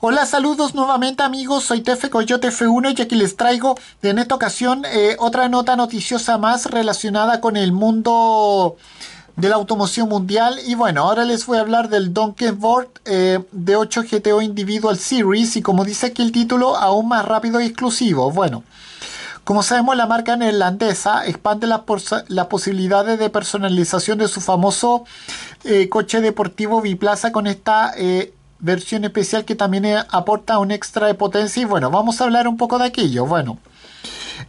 Hola, saludos nuevamente amigos, soy Tefe Coyote F1 y aquí les traigo en esta ocasión eh, otra nota noticiosa más relacionada con el mundo de la automoción mundial y bueno, ahora les voy a hablar del Donkey eh, de 8 GTO Individual Series y como dice aquí el título, aún más rápido y exclusivo. Bueno, como sabemos, la marca neerlandesa expande las, posibilidades de personalización de su famoso eh, coche deportivo biplaza con esta eh, versión especial que también eh, aporta un extra de potencia y bueno, vamos a hablar un poco de aquello. Bueno,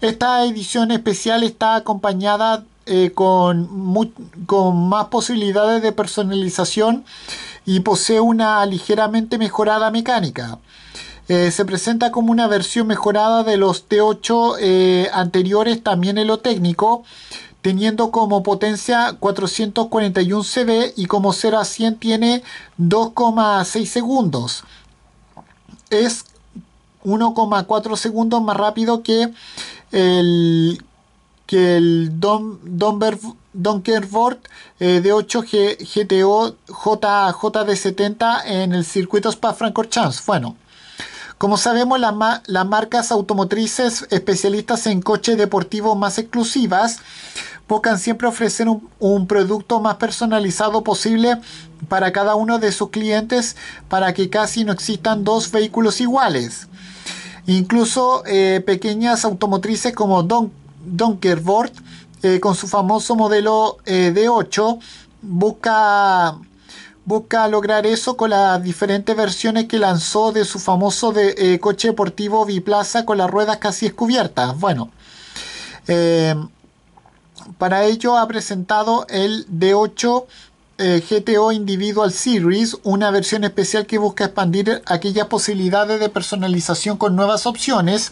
esta edición especial está acompañada eh, con, con más posibilidades de personalización y posee una ligeramente mejorada mecánica. Eh, se presenta como una versión mejorada de los T8 anteriores, también en lo técnico, teniendo como potencia 441 CV y como 0 a 100 tiene 2,6 segundos. Es 1,4 segundos más rápido que el, que el Don, eh, de 8 GTO jd 70 en el circuito Spa-Francorchamps. Bueno, como sabemos, las marcas automotrices especialistas en coches deportivos más exclusivas buscan siempre ofrecer un, producto más personalizado posible para cada uno de sus clientes para que casi no existan dos vehículos iguales. Incluso eh, pequeñas automotrices como Don, Donkervoort eh, con su famoso modelo eh, D8 busca busca lograr eso con las diferentes versiones que lanzó de su famoso coche deportivo biplaza con las ruedas casi descubiertas. Bueno, para ello ha presentado el D8 eh, GTO Individual Series, una versión especial que busca expandir aquellas posibilidades de personalización con nuevas opciones,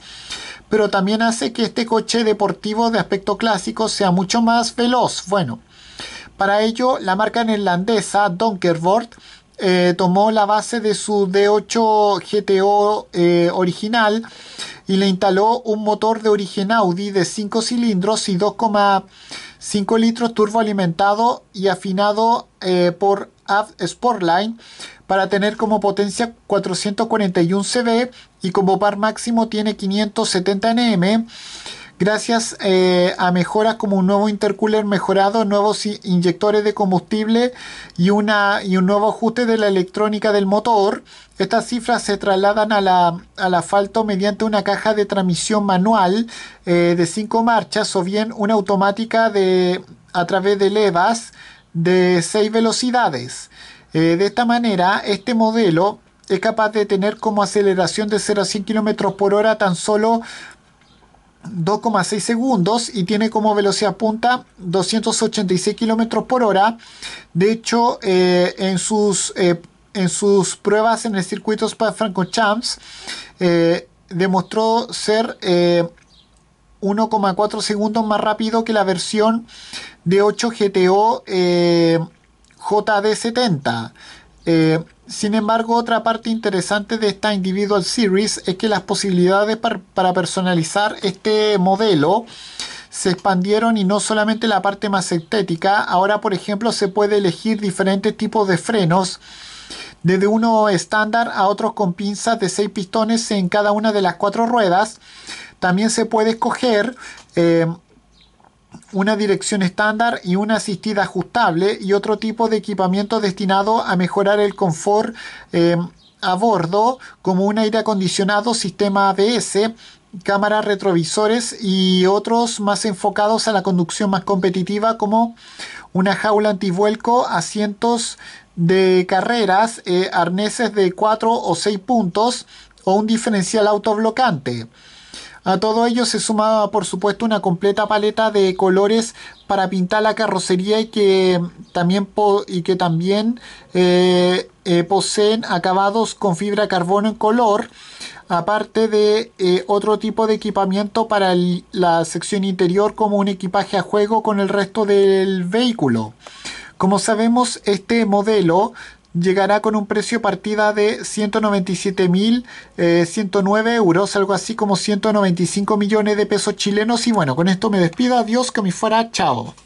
pero también hace que este coche deportivo de aspecto clásico sea mucho más veloz. Bueno, para ello la marca neerlandesa Donkervoort eh, tomó la base de su D8 GTO eh, original, y le instaló un motor de origen Audi de 5 cilindros y 2,5 litros turboalimentado y afinado eh, por Av Sportline para tener como potencia 441 CV y como par máximo tiene 570 Nm gracias eh, a mejoras como un nuevo intercooler mejorado, nuevos inyectores de combustible y, una, y un nuevo ajuste de la electrónica del motor. Estas cifras se trasladan al asfalto mediante una caja de transmisión manual eh, de 5 marchas o bien una automática de, a través de levas de 6 velocidades. Eh, de esta manera, este modelo es capaz de tener como aceleración de 0 a 100 km por hora tan solo 2,6 segundos y tiene como velocidad punta 286 kilómetros por hora. De hecho, eh, en, sus, eh, en sus pruebas en el circuito spa Franco Champs eh, demostró ser 1,4 segundos más rápido que la versión de 8 GTO JD70. Eh, sin embargo, otra parte interesante de esta Individual Series es que las posibilidades para personalizar este modelo se expandieron y no solamente la parte más estética, ahora por ejemplo se puede elegir diferentes tipos de frenos, desde uno estándar a otros con pinzas de 6 pistones en cada una de las cuatro ruedas. También se puede escoger eh, una dirección estándar y una asistida ajustable y otro tipo de equipamiento destinado a mejorar el confort eh, a bordo como un aire acondicionado, sistema ABS, cámaras retrovisores y otros más enfocados a la conducción más competitiva como una jaula antivuelco, asientos de carreras, eh, arneses de 4 o 6 puntos o un diferencial autoblocante. A todo ello se sumaba por supuesto una completa paleta de colores para pintar la carrocería y que también, y que también eh, eh, poseen acabados con fibra carbono en color, aparte de eh, otro tipo de equipamiento para la sección interior como un equipaje a juego con el resto del vehículo. Como sabemos, este modelo llegará con un precio partida de 197.109 eh, euros, algo así como 195 millones de pesos chilenos. Y bueno, con esto me despido, adiós, que me fuera, chao.